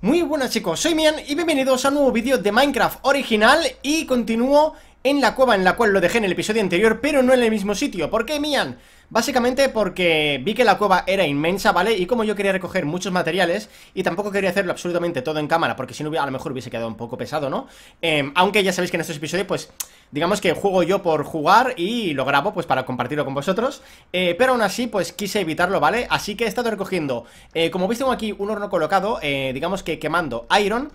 Muy buenas chicos, soy Mian y bienvenidos a un nuevo vídeo de Minecraft original y continúo en la cueva en la cual lo dejé en el episodio anterior, pero no en el mismo sitio. ¿Por qué, Mian? Básicamente porque vi que la cueva era inmensa, ¿vale? Y como yo quería recoger muchos materiales y tampoco quería hacerlo absolutamente todo en cámara, porque si no, a lo mejor hubiese quedado un poco pesado, ¿no? Em, aunque ya sabéis que en estos episodios, pues, digamos que juego yo por jugar y lo grabo, pues, para compartirlo con vosotros. Eh, pero aún así, pues, quise evitarlo, ¿vale? Así que he estado recogiendo, eh, como veis, tengo aquí un horno colocado, eh, digamos que quemando iron.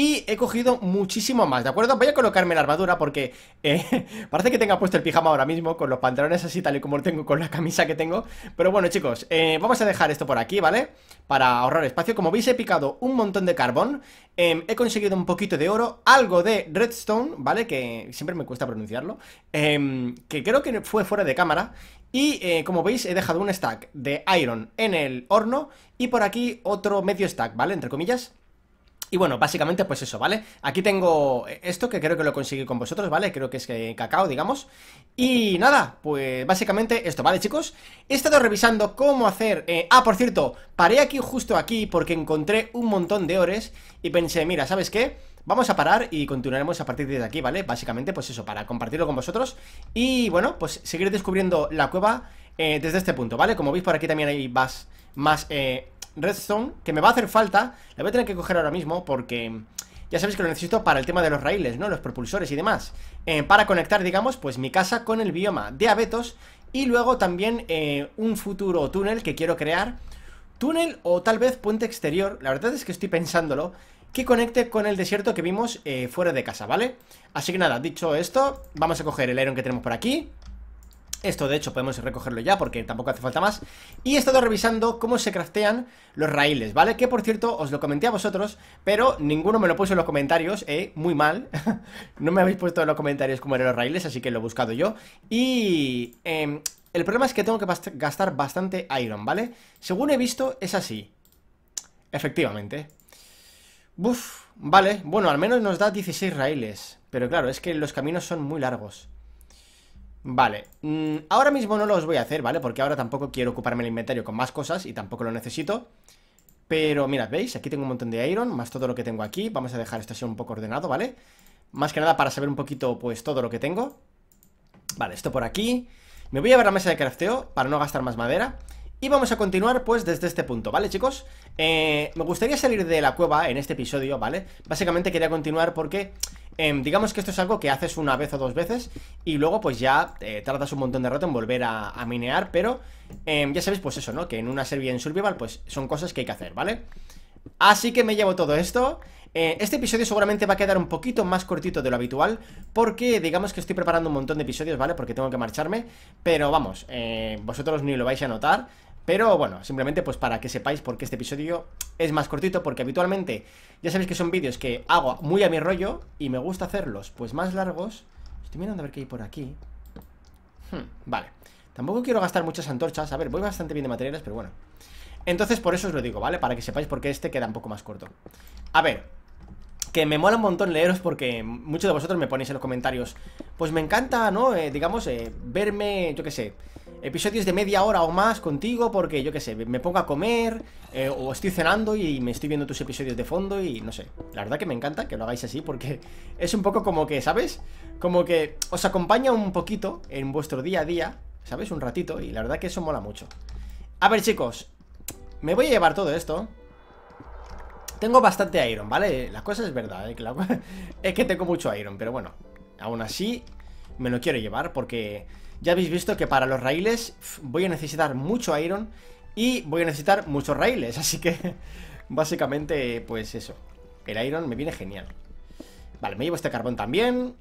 Y he cogido muchísimo más, ¿de acuerdo? Voy a colocarme la armadura porque eh, parece que tenga puesto el pijama ahora mismo Con los pantalones así tal y como lo tengo, con la camisa que tengo Pero bueno chicos, eh, vamos a dejar esto por aquí, ¿vale? Para ahorrar espacio, como veis he picado un montón de carbón em, He conseguido un poquito de oro, algo de redstone, ¿vale? Que siempre me cuesta pronunciarlo em, Que creo que fue fuera de cámara y eh, como veis he dejado un stack de iron en el horno y por aquí otro medio stack, ¿vale? Entre comillas y bueno, básicamente pues eso, ¿vale? Aquí tengo esto que creo que lo conseguí con vosotros, ¿vale? Creo que es eh, cacao, digamos. Y nada, pues básicamente esto, ¿vale, chicos? He estado revisando cómo hacer... Eh, ah, por cierto, paré aquí justo aquí porque encontré un montón de ores y pensé, mira, ¿sabes qué? Vamos a parar y continuaremos a partir de aquí, ¿vale? Básicamente, pues eso, para compartirlo con vosotros Y, bueno, pues seguir descubriendo la cueva eh, desde este punto, ¿vale? Como veis, por aquí también hay más, más Redstone, que me va a hacer falta. La voy a tener que coger ahora mismo porque... Ya sabéis que lo necesito para el tema de los raíles, ¿no? Los propulsores y demás eh, Para conectar, digamos, pues mi casa con el bioma de abetos Y luego también eh, un futuro túnel que quiero crear Túnel o tal vez puente exterior La verdad es que estoy pensándolo Que conecte con el desierto que vimos eh, fuera de casa, ¿vale? Así que nada, dicho esto Vamos a coger el iron que tenemos por aquí esto de hecho podemos recogerlo ya porque tampoco hace falta más Y he estado revisando cómo se craftean los raíles, ¿vale? Que por cierto, os lo comenté a vosotros Pero ninguno me lo puso en los comentarios, ¿eh? Muy mal No me habéis puesto en los comentarios cómo eran los raíles, así que lo he buscado yo Y... Em, el problema es que tengo que gastar bastante iron, ¿vale? Según he visto, es así Efectivamente Buf, vale, bueno, al menos nos da 16 raíles Pero claro, es que los caminos son muy largos Vale, mm, ahora mismo no lo os voy a hacer, ¿vale? Porque ahora tampoco quiero ocuparme el inventario con más cosas y tampoco lo necesito Pero mirad, ¿veis? Aquí tengo un montón de iron, más todo lo que tengo aquí Vamos a dejar esto así un poco ordenado, ¿vale? Más que nada para saber un poquito, pues, todo lo que tengo Vale, esto por aquí Me voy a ver la mesa de crafteo para no gastar más madera y vamos a continuar pues desde este punto, ¿vale chicos? Eh, me gustaría salir de la cueva en este episodio, ¿vale? Básicamente quería continuar porque Em, digamos que esto es algo que haces una vez o dos veces y luego pues ya eh, tardas un montón de rato en volver a, minear, pero em, ya sabéis pues eso, ¿no? Que en una serie en survival pues son cosas que hay que hacer, ¿vale? Así que me llevo todo esto. Eh, este episodio seguramente va a quedar un poquito más cortito de lo habitual porque digamos que estoy preparando un montón de episodios, ¿vale? Porque tengo que marcharme, pero vamos, eh, vosotros ni lo vais a notar. Pero bueno, simplemente pues para que sepáis por qué este episodio es más cortito, porque habitualmente ya sabéis que son vídeos que hago muy a mi rollo y me gusta hacerlos pues más largos. Estoy mirando a ver qué hay por aquí. Hmm, vale. Tampoco quiero gastar muchas antorchas. A ver, voy bastante bien de materiales, pero bueno. Entonces por eso os lo digo, ¿vale? Para que sepáis por qué este queda un poco más corto. A ver, que me mola un montón leeros porque muchos de vosotros me ponéis en los comentarios, pues me encanta, ¿no? Eh, digamos, eh, verme, yo qué sé, episodios de media hora o más contigo porque yo qué sé, me pongo a comer eh, o estoy cenando y me estoy viendo tus episodios de fondo y no sé. La verdad que me encanta que lo hagáis así porque es un poco como que, ¿sabes? Como que os acompaña un poquito en vuestro día a día, ¿sabes? Un ratito y la verdad que eso mola mucho. A ver chicos, me voy a llevar todo esto. Tengo bastante iron, ¿vale? La cosa es verdad, ¿eh? es que tengo mucho iron, pero bueno, aún así me lo quiero llevar porque... Ya habéis visto que para los raíles voy a necesitar mucho iron y voy a necesitar muchos raíles, así que básicamente pues eso. El iron me viene genial. Vale, me llevo este carbón también.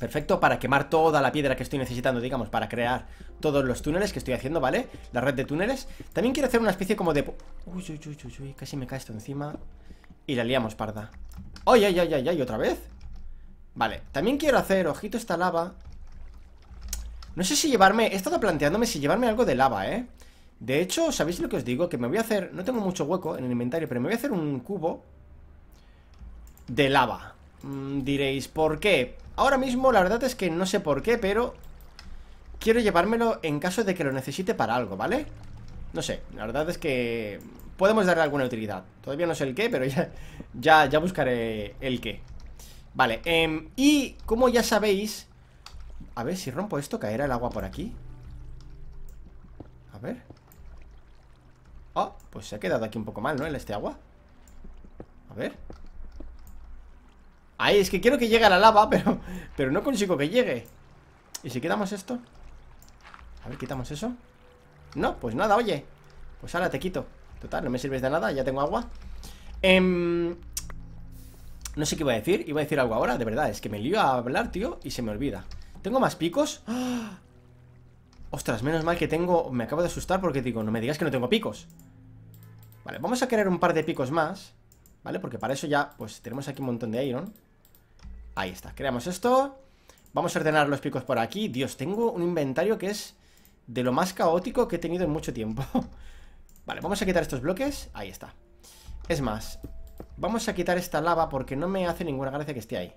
Perfecto, para quemar toda la piedra que estoy necesitando, digamos, para crear todos los túneles que estoy haciendo, ¿vale? La red de túneles. También quiero hacer una especie como de... Uy, uy, uy, uy, uy, casi me cae esto encima. Y la liamos, parda. ¡Ay, ay, ay, ay, ay! ¿Otra vez? Vale, también quiero hacer, ojito esta lava no sé si llevarme... He estado planteándome si llevarme algo de lava, ¿eh? De hecho, ¿sabéis lo que os digo? Que me voy a hacer... No tengo mucho hueco en el inventario, pero me voy a hacer un cubo de lava. Mm, diréis, ¿por qué? Ahora mismo la verdad es que no sé por qué, pero... Quiero llevármelo en caso de que lo necesite para algo, ¿vale? No sé, la verdad es que... Podemos darle alguna utilidad. Todavía no sé el qué, pero ya, ya, buscaré el qué. Vale, em, y como ya sabéis, a ver, si rompo esto, ¿caerá el agua por aquí? A ver Ah, oh, pues se ha quedado aquí un poco mal, ¿no? El este agua A ver Ay, es que quiero que llegue a la lava Pero, pero no consigo que llegue ¿Y si quitamos esto? A ver, quitamos eso No, pues nada, oye Pues ahora te quito Total, no me sirves de nada, ya tengo agua em, No sé qué iba a decir Iba a decir algo ahora, de verdad Es que me lío a hablar, tío, y se me olvida ¿Tengo más picos? Ostras, menos mal que tengo... Me acabo de asustar porque digo, no me digas que no tengo picos Vale, vamos a querer un par de picos más ¿Vale? Porque para eso ya, pues tenemos aquí un montón de iron Ahí está, creamos esto Vamos a ordenar los picos por aquí Dios, tengo un inventario que es de lo más caótico que he tenido en mucho tiempo Vale, vamos a quitar estos bloques Ahí está Es más, vamos a quitar esta lava porque no me hace ninguna gracia que esté ahí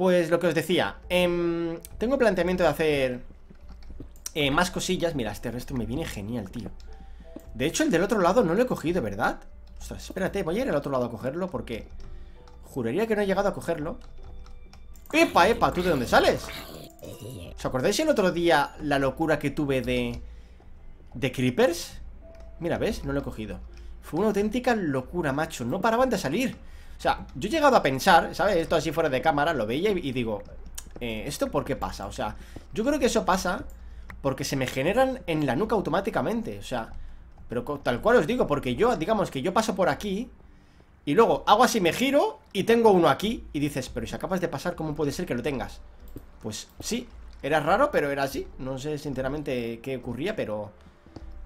pues lo que os decía, em, tengo planteamiento de hacer eh, más cosillas. Mira, este resto me viene genial, tío. De hecho, el del otro lado no lo he cogido, ¿verdad? Ostras, espérate, voy a ir al otro lado a cogerlo porque juraría que no he llegado a cogerlo. ¡Epa, epa! ¿Tú de dónde sales? ¿Os acordáis el otro día la locura que tuve de... de creepers? Mira, ¿ves? No lo he cogido. Fue una auténtica locura, macho. No paraban de salir. O sea, yo he llegado a pensar, ¿sabes? Esto así fuera de cámara, lo veía y, digo, eh, ¿esto por qué pasa? O sea, yo creo que eso pasa porque se me generan en la nuca automáticamente, o sea, pero tal cual os digo, porque yo, digamos que yo paso por aquí y luego hago así, me giro y tengo uno aquí y dices, pero si acabas de pasar, ¿cómo puede ser que lo tengas? Pues sí, era raro, pero era así, no sé sinceramente qué ocurría, pero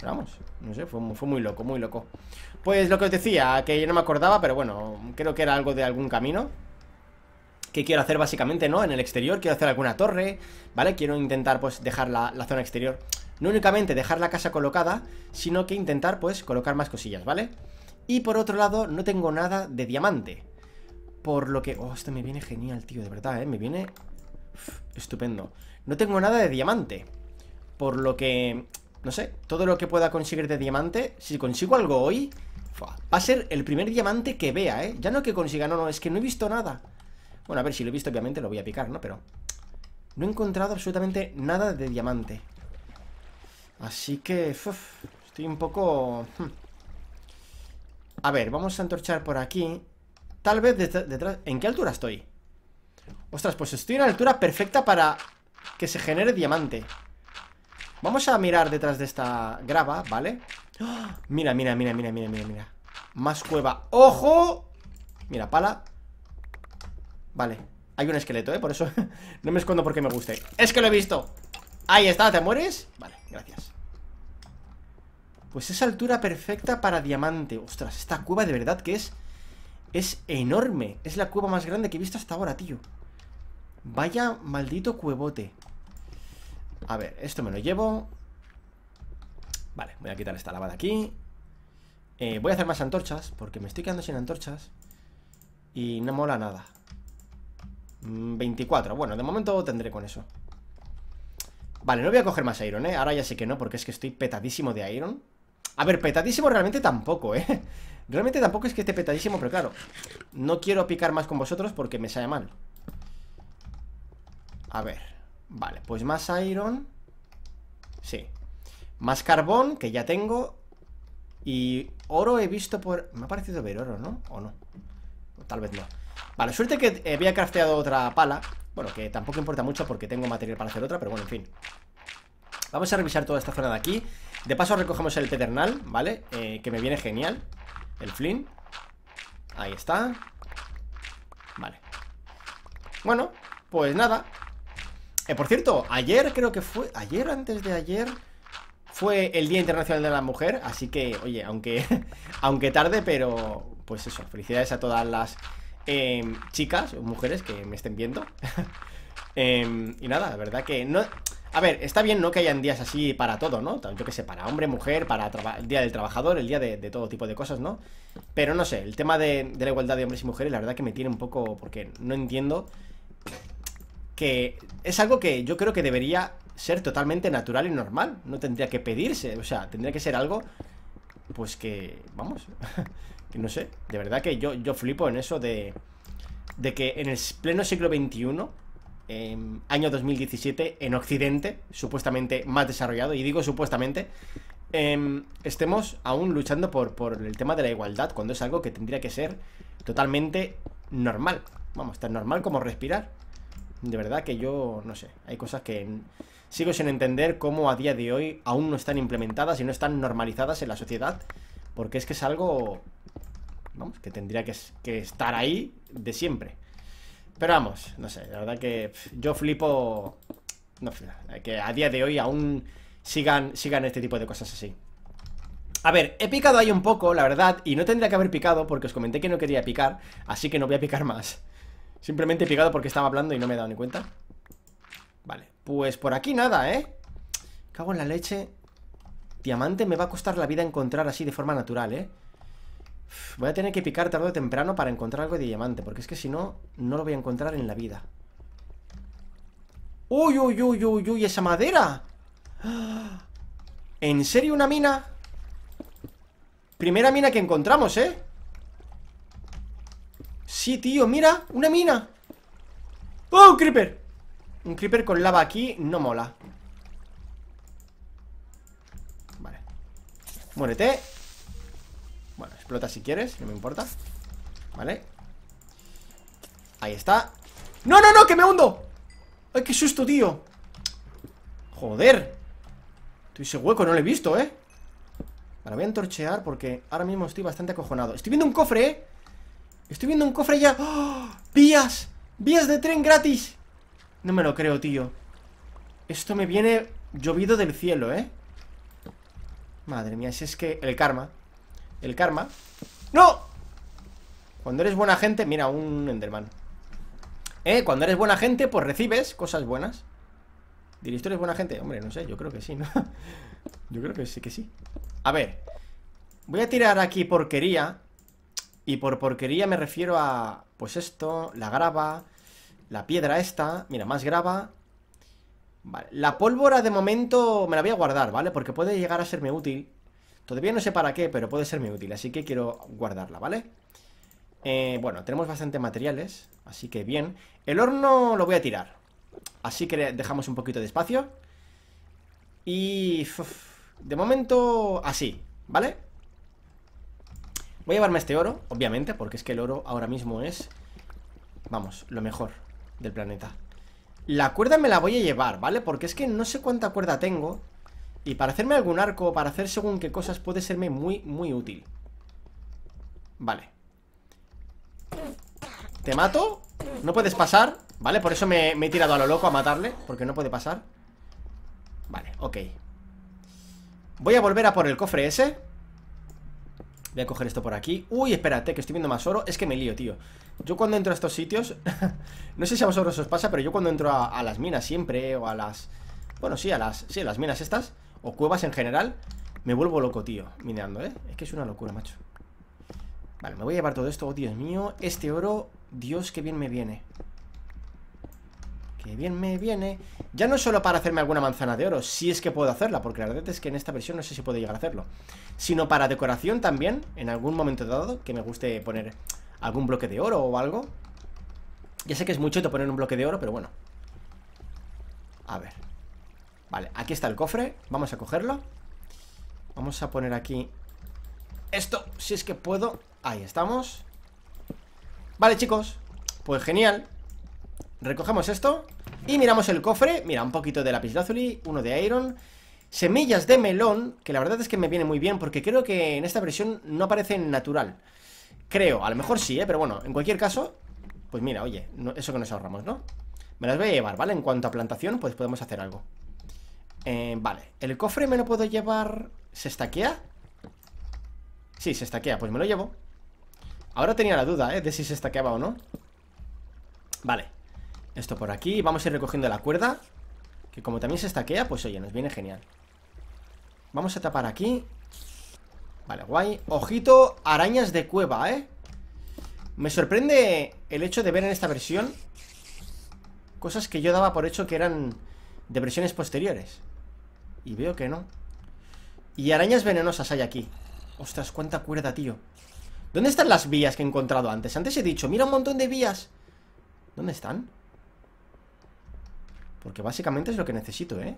vamos, no sé, fue, muy loco, muy loco Pues lo que os decía, que yo no me acordaba Pero bueno, creo que era algo de algún camino Que quiero hacer básicamente, ¿no? En el exterior, quiero hacer alguna torre ¿Vale? Quiero intentar, pues, dejar la, zona exterior No únicamente dejar la casa colocada Sino que intentar, pues, colocar más cosillas, ¿vale? Y por otro lado, no tengo nada de diamante Por lo que... Oh, esto me viene genial, tío, de verdad, ¿eh? Me viene... estupendo No tengo nada de diamante Por lo que no sé, todo lo que pueda conseguir de diamante, si consigo algo hoy, va a ser el primer diamante que vea, ¿eh? Ya no que consiga, no, no, es que no he visto nada. Bueno, a ver, si lo he visto obviamente lo voy a picar, ¿no? Pero no he encontrado absolutamente nada de diamante. Así que, estoy un poco... Hmm. A ver, vamos a entorchar por aquí. Tal vez detrás... ¿En qué altura estoy? Ostras, pues estoy en una altura perfecta para que se genere diamante. Vamos a mirar detrás de esta grava, ¿vale? Mira, mira, mira, mira, mira, mira, mira Más cueva, ¡ojo! Mira, pala Vale, hay un esqueleto, ¿eh? Por eso no me escondo porque me guste ¡Es que lo he visto! Ahí está, ¿te mueres? Vale, gracias Pues es altura perfecta para diamante Ostras, esta cueva de verdad que es Es enorme Es la cueva más grande que he visto hasta ahora, tío Vaya maldito cuevote a ver, esto me lo llevo Vale, voy a quitar esta lava de aquí eh, Voy a hacer más antorchas Porque me estoy quedando sin antorchas Y no mola nada 24, mm, bueno, de momento tendré con eso Vale, no voy a coger más iron, ¿eh? Ahora ya sé que no, porque es que estoy petadísimo de iron A ver, petadísimo realmente tampoco, ¿eh? Realmente tampoco es que esté petadísimo, pero claro No quiero picar más con vosotros porque me sale mal A ver Vale, pues más iron. Sí. Más carbón, que ya tengo. Y oro he visto por... Me ha parecido ver oro, ¿no? ¿O no? Tal vez no. Vale, suerte que eh, había crafteado otra pala. Bueno, que tampoco importa mucho porque tengo material para hacer otra, pero bueno, en fin. Vamos a revisar toda esta zona de aquí. De paso recogemos el Teternal, ¿vale? Eh, que me viene genial. El flint. Ahí está. Vale. Bueno, pues nada. Eh, por cierto, ayer creo que fue. Ayer, antes de ayer. Fue el Día Internacional de la Mujer. Así que, oye, aunque. aunque tarde, pero. Pues eso, felicidades a todas las eh, chicas, mujeres que me estén viendo. Em, y nada, la verdad que no. A ver, está bien, ¿no? Que hayan días así para todo, ¿no? Yo que sé, para hombre, mujer, para el día del trabajador, el día de, todo tipo de cosas, ¿no? Pero no sé, el tema de la igualdad de hombres y mujeres, la verdad que me tiene un poco. Porque no entiendo que es algo que yo creo que debería ser totalmente natural y normal. No tendría que pedirse, o sea, tendría que ser algo, pues que, vamos, que no sé. De verdad que yo, yo flipo en eso de, de que en el pleno siglo XXI, en em, año 2017, en Occidente, supuestamente más desarrollado, y digo supuestamente, em, estemos aún luchando por, por el tema de la igualdad, cuando es algo que tendría que ser totalmente normal. Vamos, tan normal como respirar. De verdad que yo, no sé, hay cosas que sigo sin entender cómo a día de hoy aún no están implementadas y no están normalizadas en la sociedad, porque es que es algo, que tendría que, estar ahí de siempre. Pero vamos, no sé, la verdad que yo flipo, no, que a día de hoy aún sigan, sigan este tipo de cosas así. A ver, he picado ahí un poco, la verdad, y no tendría que haber picado porque os comenté que no quería picar, así que no voy a picar más. Simplemente he picado porque estaba hablando y no me he dado ni cuenta Vale, pues por aquí nada, ¿eh? Cago en la leche Diamante me va a costar la vida encontrar así de forma natural, ¿eh? voy a tener que picar tarde o temprano para encontrar algo de diamante Porque es que si no, no lo voy a encontrar en la vida ¡Uy, uy, uy, uy, uy! ¡Esa madera! ¿En serio una mina? Primera mina que encontramos, ¿eh? Sí, tío, mira, una mina ¡Oh, un creeper! Un creeper con lava aquí no mola Vale Muérete Bueno, explota si quieres, no me importa Vale Ahí está ¡No, no, no! ¡Que me hundo! ¡Ay, qué susto, tío! ¡Joder! ese hueco no lo he visto, ¿eh? Vale, voy a entorchear porque ahora mismo estoy bastante acojonado Estoy viendo un cofre, ¿eh? Estoy viendo un cofre ya ¡Ah! ¡Vías! ¡Vías de tren gratis! No me lo creo, tío Esto me viene llovido del cielo, ¿eh? Madre mía, ese es que el karma El karma ¡No! Cuando eres buena gente Mira, un enderman ¿Eh? Cuando eres buena gente, pues recibes cosas buenas Diréis, ¿tú eres buena gente? Hombre, no sé, yo creo que sí, ¿no? yo creo que sí, que sí A ver Voy a tirar aquí porquería y por porquería me refiero a, pues esto, la grava, la piedra esta, mira, más grava. Vale, la pólvora de momento me la voy a guardar, ¿vale? Porque puede llegar a serme útil. Todavía no sé para qué, pero puede serme útil, así que quiero guardarla, ¿vale? Eh, bueno, tenemos bastante materiales, así que bien. El horno lo voy a tirar, así que dejamos un poquito de espacio. Y... de momento, así, ¿vale? Voy a llevarme este oro, obviamente, porque es que el oro ahora mismo es, vamos, lo mejor del planeta. La cuerda me la voy a llevar, ¿vale? Porque es que no sé cuánta cuerda tengo Y para hacerme algún arco, para hacer según qué cosas Puede serme muy, muy útil Vale Te mato No puedes pasar, ¿vale? Por eso me, me he tirado a lo loco a matarle Porque no puede pasar Vale, ok Voy a volver a por el cofre ese Voy a coger esto por aquí Uy, espérate, que estoy viendo más oro Es que me lío, tío Yo cuando entro a estos sitios No sé si a vosotros os pasa Pero yo cuando entro a, las minas siempre O a las... Bueno, sí, a las, sí, a las minas estas O cuevas en general Me vuelvo loco, tío Mineando, ¿eh? Es que es una locura, macho Vale, me voy a llevar todo esto oh, Dios mío Este oro Dios, qué bien me viene que bien me viene Ya no solo para hacerme alguna manzana de oro Si es que puedo hacerla, porque la verdad es que en esta versión No sé si puedo llegar a hacerlo Sino para decoración también, en algún momento dado Que me guste poner algún bloque de oro O algo Ya sé que es mucho de poner un bloque de oro, pero bueno A ver Vale, aquí está el cofre, vamos a cogerlo Vamos a poner aquí Esto, si es que puedo Ahí estamos Vale chicos, pues genial Recogemos esto y miramos el cofre, mira, un poquito de lazuli uno de iron Semillas de melón, que la verdad es que me viene muy bien Porque creo que en esta versión no aparecen natural Creo, a lo mejor sí, ¿eh? pero bueno, en cualquier caso Pues mira, oye, eso que nos ahorramos, ¿no? Me las voy a llevar, ¿vale? En cuanto a plantación, pues podemos hacer algo eh, Vale, el cofre me lo puedo llevar... ¿Se estaquea? Sí, se estaquea, pues me lo llevo Ahora tenía la duda, ¿eh? De si se estaqueaba o no Vale esto por aquí Vamos a ir recogiendo la cuerda Que como también se estaquea, pues oye, nos viene genial Vamos a tapar aquí Vale, guay Ojito, arañas de cueva, ¿eh? Me sorprende el hecho de ver en esta versión Cosas que yo daba por hecho que eran de versiones posteriores Y veo que no Y arañas venenosas hay aquí Ostras, cuánta cuerda, tío ¿Dónde están las vías que he encontrado antes? Antes he dicho, mira un montón de vías ¿Dónde están? Porque básicamente es lo que necesito, ¿eh?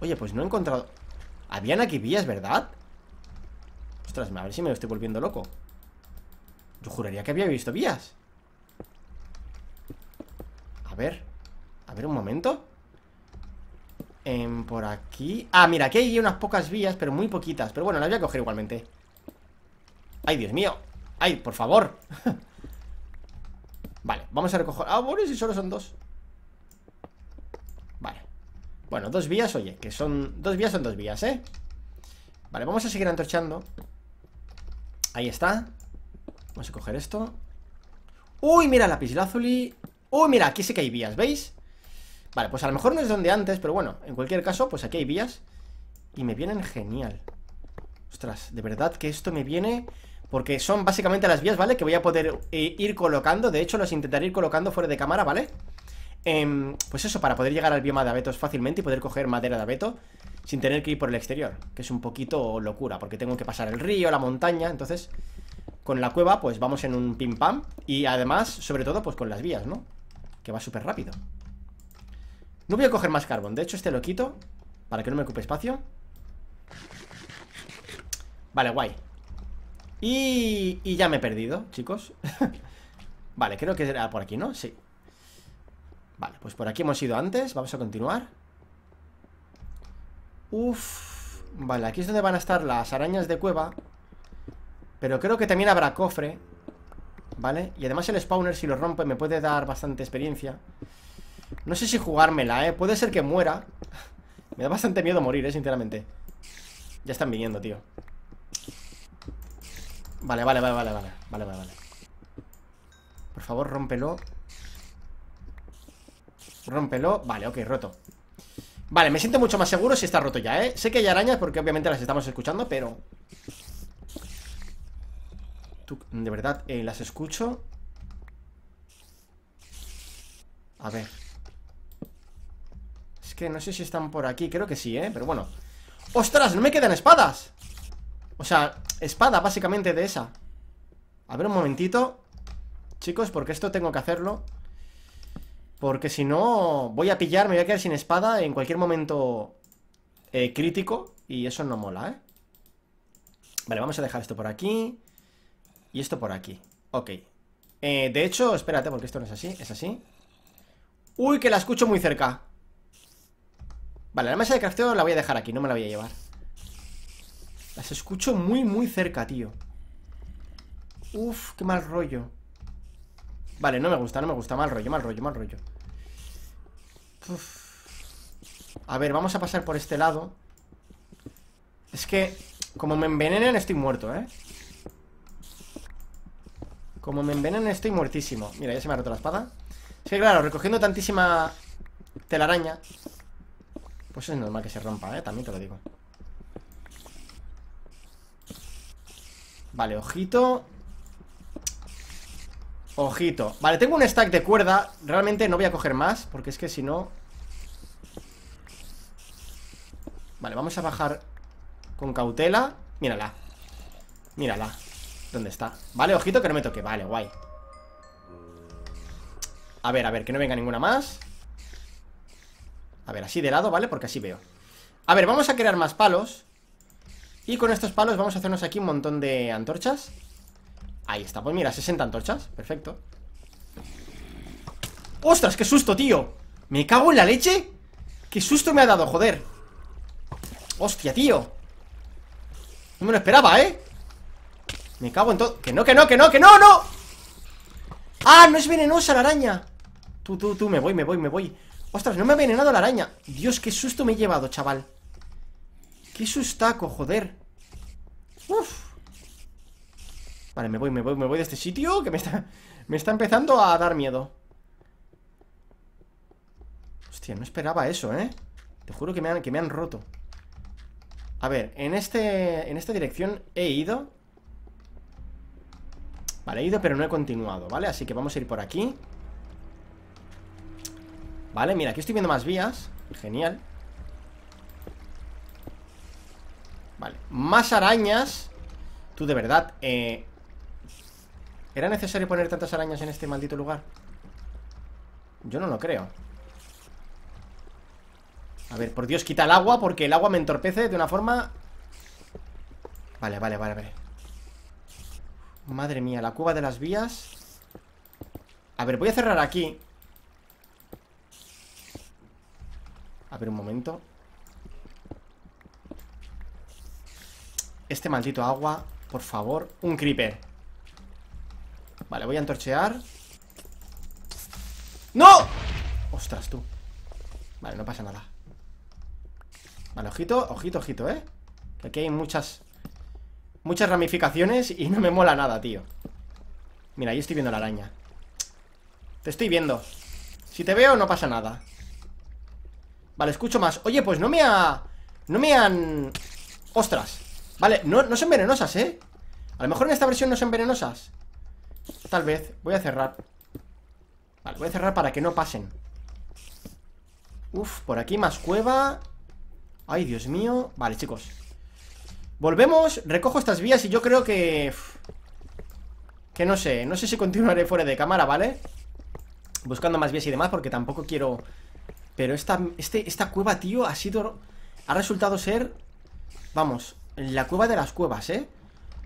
Oye, pues no he encontrado... Habían aquí vías, ¿verdad? Ostras, a ver si me estoy volviendo loco Yo juraría que había visto vías A ver A ver, un momento em, Por aquí Ah, mira, aquí hay unas pocas vías, pero muy poquitas Pero bueno, las voy a coger igualmente Ay, Dios mío Ay, por favor Vale, vamos a recoger Ah, bueno, si solo son dos bueno, dos vías, oye, que son... Dos vías son dos vías, ¿eh? Vale, vamos a seguir antorchando Ahí está Vamos a coger esto Uy, mira, la lazuli Uy, mira, aquí sí que hay vías, ¿veis? Vale, pues a lo mejor no es donde antes, pero bueno En cualquier caso, pues aquí hay vías Y me vienen genial Ostras, de verdad que esto me viene Porque son básicamente las vías, ¿vale? Que voy a poder eh, ir colocando De hecho, las intentaré ir colocando fuera de cámara, ¿vale? vale Em, pues eso, para poder llegar al bioma de abetos fácilmente y poder coger madera de abeto sin tener que ir por el exterior, que es un poquito locura, porque tengo que pasar el río, la montaña, entonces con la cueva pues vamos en un pim pam y además, sobre todo, pues con las vías, ¿no? Que va súper rápido. No voy a coger más carbón, de hecho este lo quito para que no me ocupe espacio. Vale, guay. Y, y ya me he perdido, chicos. vale, creo que era por aquí, ¿no? Sí. Vale, pues por aquí hemos ido antes Vamos a continuar Uff, Vale, aquí es donde van a estar las arañas de cueva Pero creo que también habrá cofre ¿Vale? Y además el spawner si lo rompe me puede dar bastante experiencia No sé si jugármela, ¿eh? Puede ser que muera Me da bastante miedo morir, ¿eh? Sinceramente Ya están viniendo, tío Vale, vale, vale, vale, vale Vale, vale, vale Por favor, rómpelo Rompelo, vale, ok, roto Vale, me siento mucho más seguro si está roto ya, ¿eh? Sé que hay arañas porque obviamente las estamos escuchando, pero... de verdad, eh, las escucho A ver Es que no sé si están por aquí, creo que sí, ¿eh? Pero bueno ¡Ostras! ¡No me quedan espadas! O sea, espada básicamente de esa A ver un momentito Chicos, porque esto tengo que hacerlo porque si no, voy a pillar, me voy a quedar sin espada en cualquier momento eh, crítico. Y eso no mola, ¿eh? Vale, vamos a dejar esto por aquí. Y esto por aquí. Ok. Eh, de hecho, espérate, porque esto no es así. Es así. ¡Uy, que la escucho muy cerca! Vale, la mesa de crafteo la voy a dejar aquí, no me la voy a llevar. Las escucho muy, muy cerca, tío. Uf, qué mal rollo. Vale, no me gusta, no me gusta. Mal rollo, mal rollo, mal rollo. A ver, vamos a pasar por este lado. Es que como me envenenen estoy muerto, ¿eh? Como me envenenen estoy muertísimo. Mira, ya se me ha roto la espada. sí claro, recogiendo tantísima telaraña, pues es normal que se rompa, ¿eh? También te lo digo. Vale, ojito. Ojito Vale, tengo un stack de cuerda Realmente no voy a coger más Porque es que si no Vale, vamos a bajar con cautela Mírala Mírala ¿Dónde está? Vale, ojito que no me toque Vale, guay A ver, a ver, que no venga ninguna más A ver, así de lado, ¿vale? Porque así veo A ver, vamos a crear más palos Y con estos palos vamos a hacernos aquí un montón de antorchas Ahí está, pues mira, 60 antorchas Perfecto ¡Ostras, qué susto, tío! ¿Me cago en la leche? ¡Qué susto me ha dado, joder! ¡Hostia, tío! No me lo esperaba, ¿eh? Me cago en todo... ¡Que no, que no, que no, que no, no! ¡Ah, no es venenosa la araña! Tú, tú, tú, me voy, me voy, me voy ¡Ostras, no me ha venenado la araña! Dios, qué susto me he llevado, chaval ¡Qué sustaco, joder! ¡Uf! Vale, me voy, me voy, me voy de este sitio Que me está, me está empezando a dar miedo Hostia, no esperaba eso, ¿eh? Te juro que me han, que me han roto A ver, en este En esta dirección he ido Vale, he ido pero no he continuado, ¿vale? Así que vamos a ir por aquí Vale, mira, aquí estoy viendo más vías Genial Vale, más arañas Tú de verdad, eh, ¿Era necesario poner tantas arañas en este maldito lugar? Yo no lo creo A ver, por Dios, quita el agua Porque el agua me entorpece de una forma Vale, vale, vale, vale Madre mía, la cueva de las vías A ver, voy a cerrar aquí A ver, un momento Este maldito agua Por favor, un creeper Vale, voy a entorchear ¡No! Ostras, tú Vale, no pasa nada Vale, ojito, ojito, ojito, ¿eh? aquí hay muchas Muchas ramificaciones y no me mola nada, tío Mira, ahí estoy viendo la araña Te estoy viendo Si te veo, no pasa nada Vale, escucho más Oye, pues no me ha... No me han... Ostras Vale, no, no son venenosas, ¿eh? A lo mejor en esta versión no son venenosas Tal vez Voy a cerrar Vale, voy a cerrar para que no pasen Uf, por aquí más cueva Ay, Dios mío Vale, chicos Volvemos, recojo estas vías y yo creo que... Que no sé, no sé si continuaré fuera de cámara, ¿vale? Buscando más vías y demás porque tampoco quiero... Pero esta, este, esta cueva, tío, ha sido... Ha resultado ser... Vamos, la cueva de las cuevas, ¿eh?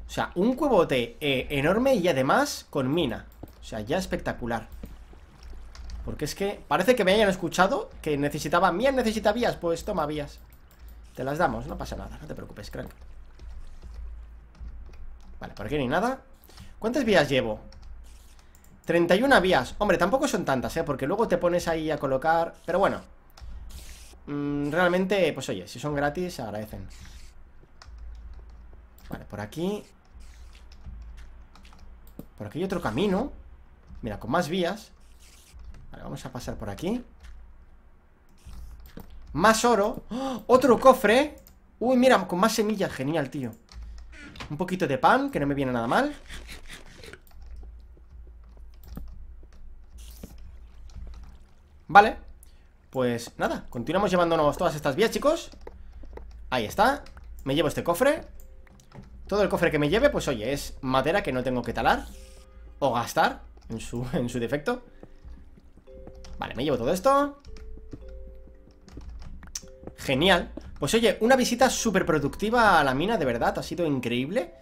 O sea, un cubote eh, enorme y además con mina. O sea, ya espectacular. Porque es que parece que me hayan escuchado que necesitaba Mía necesita vías. Pues toma vías. Te las damos, no pasa nada, no te preocupes, crack Vale, por aquí ni nada. ¿Cuántas vías llevo? 31 vías. Hombre, tampoco son tantas, ¿eh? Porque luego te pones ahí a colocar... Pero bueno. Mm, realmente, pues oye, si son gratis, agradecen. Vale, por aquí aquí hay otro camino Mira, con más vías Vale, vamos a pasar por aquí Más oro ¡Oh! Otro cofre Uy, mira, con más semillas, genial, tío Un poquito de pan, que no me viene nada mal Vale Pues nada, continuamos llevándonos todas estas vías, chicos Ahí está Me llevo este cofre Todo el cofre que me lleve, pues oye, es madera que no tengo que talar o gastar, en su, defecto Vale, me llevo todo esto Genial Pues oye, una visita súper productiva a la mina, de verdad Ha sido increíble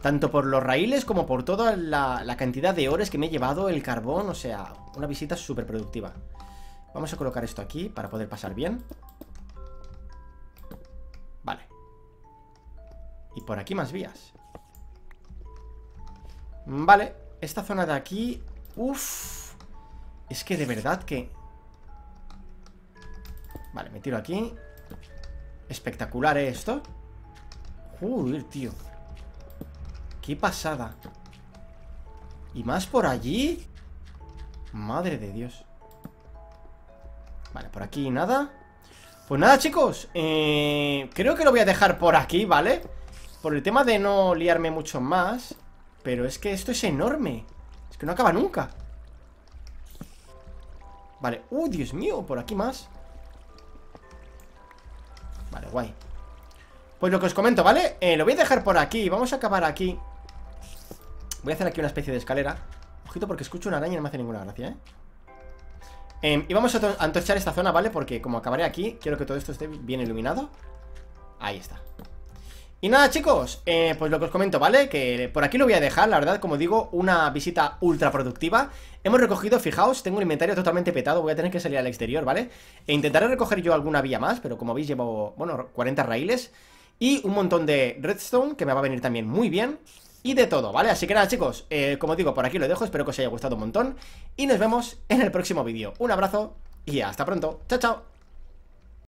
Tanto por los raíles como por toda la, cantidad de ores que me he llevado el carbón O sea, una visita súper productiva Vamos a colocar esto aquí para poder pasar bien Vale Y por aquí más vías Vale esta zona de aquí... Uf. Es que de verdad que... Vale, me tiro aquí. Espectacular ¿eh? esto. uy tío. Qué pasada. ¿Y más por allí? Madre de Dios. Vale, por aquí nada. Pues nada, chicos. Eh, creo que lo voy a dejar por aquí, ¿vale? Por el tema de no liarme mucho más. Pero es que esto es enorme Es que no acaba nunca Vale, ¡uh, Dios mío! Por aquí más Vale, guay Pues lo que os comento, ¿vale? Eh, lo voy a dejar por aquí, vamos a acabar aquí Voy a hacer aquí una especie de escalera Ojito porque escucho una araña y no me hace ninguna gracia, ¿eh? eh y vamos a antorchar esta zona, ¿vale? Porque como acabaré aquí, quiero que todo esto esté bien iluminado Ahí está y nada chicos, eh, pues lo que os comento, ¿vale? Que por aquí lo voy a dejar, la verdad, como digo, una visita ultra productiva Hemos recogido, fijaos, tengo un inventario totalmente petado, voy a tener que salir al exterior, ¿vale? E intentaré recoger yo alguna vía más, pero como veis llevo, bueno, 40 raíles Y un montón de redstone, que me va a venir también muy bien Y de todo, ¿vale? Así que nada chicos, eh, como digo, por aquí lo dejo, espero que os haya gustado un montón Y nos vemos en el próximo vídeo Un abrazo y hasta pronto, chao chao